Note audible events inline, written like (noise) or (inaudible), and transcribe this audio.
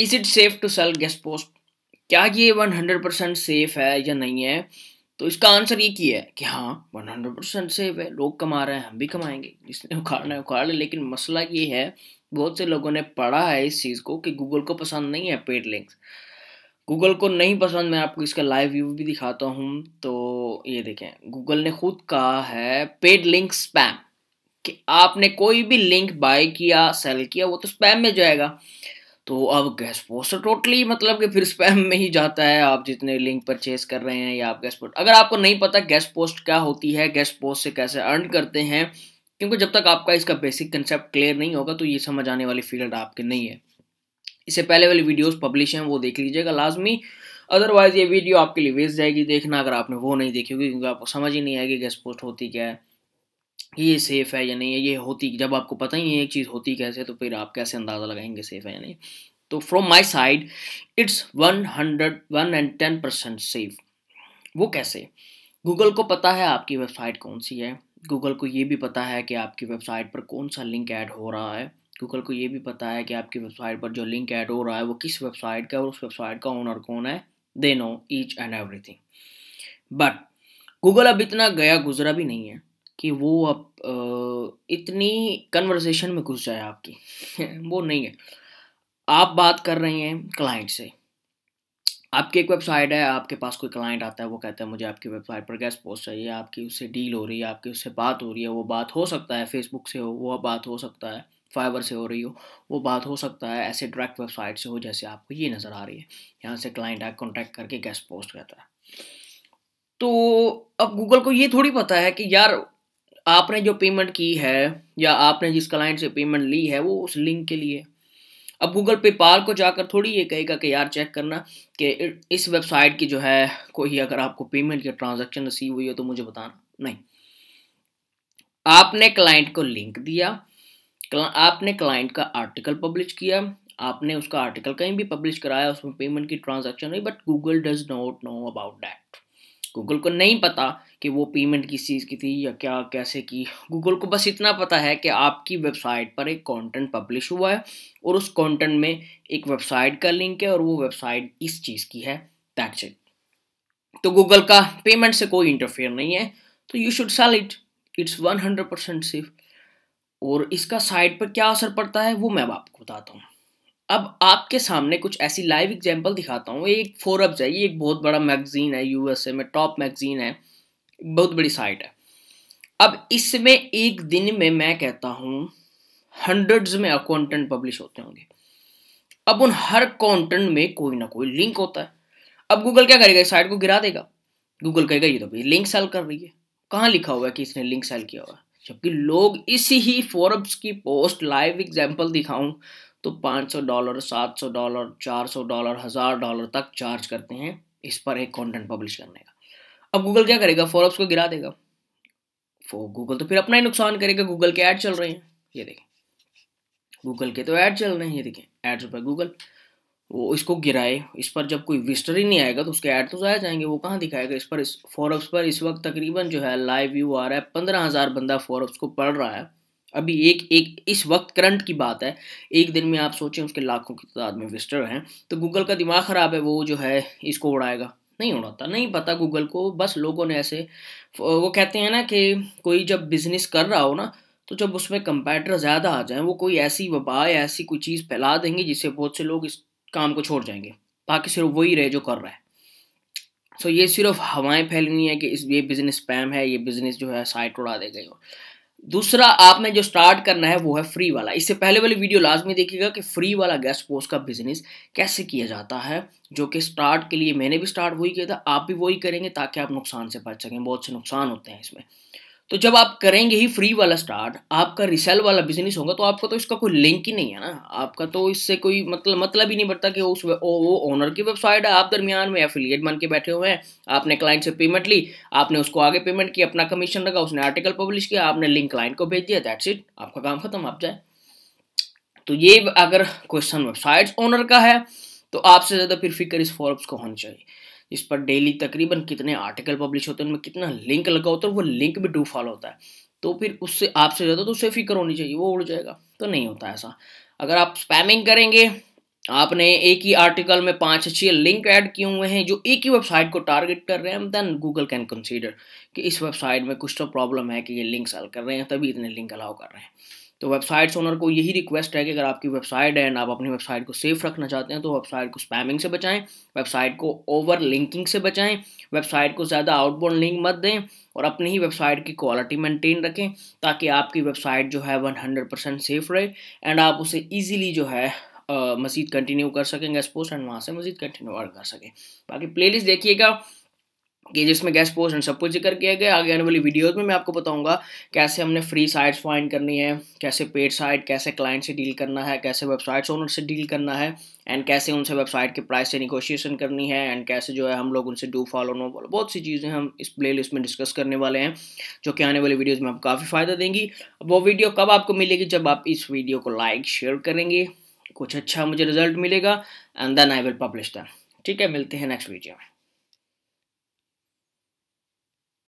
is it safe to sell guest post क्या ये 100% safe है या नहीं है तो इसका आंसर ये की है कि हाँ 100% सेफ है लोग कमा रहे हैं हम भी कमाएंगे जिसने उखाड़ना है उखाड़ लेकिन मसला ये है बहुत से लोगों ने पढ़ा है इस चीज़ को कि गूगल को पसंद नहीं है पेड लिंक्स गूगल को नहीं पसंद मैं आपको इसका लाइव व्यू भी दिखाता हूँ तो ये देखें गूगल ने खुद कहा है पेड लिंक स्पैम कि आपने कोई भी लिंक बाय किया सेल किया वो तो स्पैम में जाएगा तो अब गैसपोस्ट टोटली मतलब कि फिर स्पैम में ही जाता है आप जितने लिंक परचेज कर रहे हैं या आप गैसपोस्ट अगर आपको नहीं पता गैसपोस्ट क्या होती है गैसपोस्ट से कैसे अर्न करते हैं क्योंकि जब तक आपका इसका बेसिक कंसेप्ट क्लियर नहीं होगा तो ये समझ आने वाली फील्ड आपके नहीं है इससे पहले वाली वीडियोस पब्लिश हैं वो देख लीजिएगा लाजमी अदरवाइज ये वीडियो आपके लिए वेस्ट जाएगी देखना अगर आपने वो नहीं देखी होगी क्योंकि आपको समझ ही नहीं आएगी गैस पोस्ट होती क्या है ये सेफ़ है या नहीं है ये होती जब आपको पता ही है एक चीज़ होती कैसे तो फिर आप कैसे अंदाज़ा लगाएंगे सेफ़ है या नहीं तो from my side it's one hundred one and ten percent safe वो कैसे गूगल को पता है आपकी वेबसाइट कौन सी है गूगल को ये भी पता है कि आपकी वेबसाइट पर कौन सा लिंक ऐड हो रहा है गूगल को ये भी पता है कि आपकी वेबसाइट पर जो लिंक ऐड हो रहा है वो किस वेबसाइट का और उस वेबसाइट का ओनर कौन है they know each and everything but Google अब इतना गया गुजरा भी नहीं है कि वो अब इतनी कन्वर्सेशन में घुस जाए आपकी (laughs) वो नहीं है आप बात कर रहे हैं क्लाइंट से आपकी एक वेबसाइट है आपके पास कोई क्लाइंट आता है वो कहता है मुझे आपकी वेबसाइट पर गैस पोस्ट चाहिए आपकी उससे डील हो रही है आपकी उससे बात हो रही है वो बात हो सकता है फेसबुक से हो वो बात हो सकता है फाइबर से हो रही हो वो बात हो सकता है ऐसे डायरेक्ट वेबसाइट से हो जैसे आपको ये नज़र आ रही है यहाँ से क्लाइंट आप कॉन्टैक्ट करके गैस पोस्ट कहता है तो अब गूगल को ये थोड़ी पता है कि यार आपने जो पेमेंट की है या आपने जिस क्लाइंट से पेमेंट ली है वो उस लिंक के लिए अब गूगल पे पाल को जाकर थोड़ी ये कहेगा कि यार चेक करना कि इस वेबसाइट की जो है कोई अगर आपको पेमेंट या ट्रांजैक्शन रिसीव हुई हो तो मुझे बताना नहीं आपने क्लाइंट को लिंक दिया आपने क्लाइंट का आर्टिकल पब्लिश किया आपने उसका आर्टिकल कहीं भी पब्लिश कराया उसमें पेमेंट की ट्रांजैक्शन हुई but Google does not know about that Google को नहीं पता कि वो पेमेंट किस चीज़ की थी या क्या कैसे की गूगल को बस इतना पता है कि आपकी वेबसाइट पर एक कंटेंट पब्लिश हुआ है और उस कंटेंट में एक वेबसाइट का लिंक है और वो वेबसाइट इस चीज़ की है दैट्स इट तो गूगल का पेमेंट से कोई इंटरफेयर नहीं है तो you should sell it it's one hundred percent safe और इसका साइट पर क्या असर पड़ता है वो मैं आपको बताता हूँ अब आपके सामने कुछ ऐसी लाइव एग्जाम्पल दिखाता हूँ एक फोरब्स है ये एक बहुत बड़ा मैगजीन है यूएसए में टॉप मैगजीन है बहुत बड़ी साइट है अब इसमें एक दिन में मैं कहता हूँ हंड्रेड्स में अकाउंटेंट पब्लिश होते होंगे अब उन हर कॉन्टेंट में कोई ना कोई लिंक होता है अब गूगल क्या करेगा इस साइट को गिरा देगा गूगल कहेगा ये तो भाई लिंक सेल कर रही है कहाँ लिखा हुआ है कि इसने लिंक सेल किया हुआ है जबकि लोग इसी ही फोरब्स की पोस्ट लाइव एग्जाम्पल दिखाऊं तो 500 डॉलर 700 डॉलर 400 डॉलर हज़ार डॉलर तक चार्ज करते हैं इस पर एक कंटेंट पब्लिश करने का अब गूगल क्या करेगा फॉलोअप्स को गिरा देगा फो गूगल तो फिर अपना ही नुकसान करेगा गूगल के ऐड चल रहे हैं ये देखें गूगल के तो ऐड चल रहे हैं ये देखें एड्स पर गूगल वो इसको गिराए इस पर जब कोई विस्टर ही नहीं आएगा तो उसके ऐड तो ज़ाया जाएंगे वो कहाँ दिखाएगा इस पर इस फॉरअप्स पर इस वक्त तकरीबन जो है लाइव व्यू आ रहा है पंद्रह हज़ार बंदा फॉरअप्स को पढ़ रहा है अभी एक एक इस वक्त करंट की बात है एक दिन में आप सोचें उसके लाखों की तादाद में विजिटर हैं तो गूगल का दिमाग ख़राब है वो जो है इसको उड़ाएगा नहीं उड़ाता नहीं पता गूगल को बस लोगों ने ऐसे वो कहते हैं ना कि कोई जब बिज़नेस कर रहा हो ना तो जब उसमें कंपेटर ज़्यादा आ जाए वो कोई ऐसी वबा या ऐसी कोई चीज़ फैला देंगे जिससे बहुत से लोग इस काम को छोड़ जाएंगे ताकि सिर्फ वही रहे जो कर रहा है सो ये सिर्फ हवाएं फैलनी है कि इस ये बिज़नेस स्पैम है ये बिज़नेस जो है साइट उड़ा दे गए दूसरा आपने जो स्टार्ट करना है वो है फ्री वाला इससे पहले वाली वीडियो लाजमी देखिएगा कि फ्री वाला गेस्ट पोस्ट का बिजनेस कैसे किया जाता है जो कि स्टार्ट के लिए मैंने भी स्टार्ट वही किया था आप भी वही करेंगे ताकि आप नुकसान से बच सकें बहुत से नुकसान होते हैं इसमें तो जब आप करेंगे ही फ्री वाला स्टार्ट आपका रिसेल वाला बिजनेस होगा तो आपका तो इसका कोई लिंक ही नहीं है ना आपका तो इससे कोई मतलब मतलब ही नहीं पड़ता कि उस वो ओनर की वेबसाइट है आप दरमियान में एफिलिएट बन के बैठे हुए हैं आपने क्लाइंट से पेमेंट ली आपने उसको आगे पेमेंट किया अपना कमीशन रखा उसने आर्टिकल पब्लिश किया आपने लिंक क्लाइंट को भेज दिया दैट्स इट आपका काम खत्म आप जाए तो ये अगर क्वेश्चन वेबसाइट ओनर का है तो आपसे ज़्यादा फिर फिक्र इस फॉर्म्स को होनी चाहिए इस पर डेली तकरीबन कितने आर्टिकल पब्लिश होते हैं उनमें कितना लिंक लगा होता है वो लिंक भी डू फॉलो होता है तो फिर उससे आपसे ज़्यादा तो उससे फिक्र होनी चाहिए वो उड़ जाएगा तो नहीं होता ऐसा अगर आप स्पैमिंग करेंगे आपने एक ही आर्टिकल में पांच छह लिंक ऐड किए हुए हैं जो एक ही वेबसाइट को टारगेट कर रहे हैं देन गूगल कैन कंसीडर कि इस वेबसाइट में कुछ तो प्रॉब्लम है कि ये लिंक सेल कर रहे हैं तभी इतने लिंक अलाउ कर रहे हैं तो वेबसाइट्स ओनर को यही रिक्वेस्ट है कि अगर आपकी वेबसाइट है एंड आप अपनी वेबसाइट को सेफ रखना चाहते हैं तो वेबसाइट को स्पैमिंग से बचाएं वेबसाइट को ओवर लिंकिंग से बचाएं वेबसाइट को ज़्यादा आउटबोर्ड लिंक मत दें और अपनी ही वेबसाइट की क्वालिटी मेंटेन रखें ताकि आपकी वेबसाइट जो है वन हंड्रेड परसेंट सेफ रहे एंड आप उसे ईजिली जो है मज़ीद कंटिन्यू कर सकेंगे गेस्ट पोस्ट एंड वहाँ से मज़ीद कंटिन्यू कर सकें बाकी प्लेलिस्ट देखिएगा कि जिसमें गेस्ट पोस्ट एंड सब कुछ जिक्र किया गया आगे आने वाली वीडियोज़ में मैं आपको बताऊंगा कैसे हमने फ्री साइट्स फाइंड करनी है कैसे पेड साइट कैसे क्लाइंट से डील करना है कैसे वेबसाइट्स ओनर से डील करना है एंड कैसे उनसे वेबसाइट के प्राइस से निगोशिएशन करनी है एंड कैसे जो है हम लोग उनसे डू फॉलो नो फॉलो बहुत सी चीज़ें हम इस प्ले लिस्ट में डिस्कस करने वाले हैं जो कि आने वाली वीडियोज़ में आपको काफ़ी फ़ायदा देंगी वो वीडियो कब आपको मिलेगी जब आप इस वीडियो को लाइक शेयर करेंगे कुछ अच्छा मुझे रिजल्ट मिलेगा and then I will publish then ठीक है मिलते हैं नेक्स्ट वीडियो में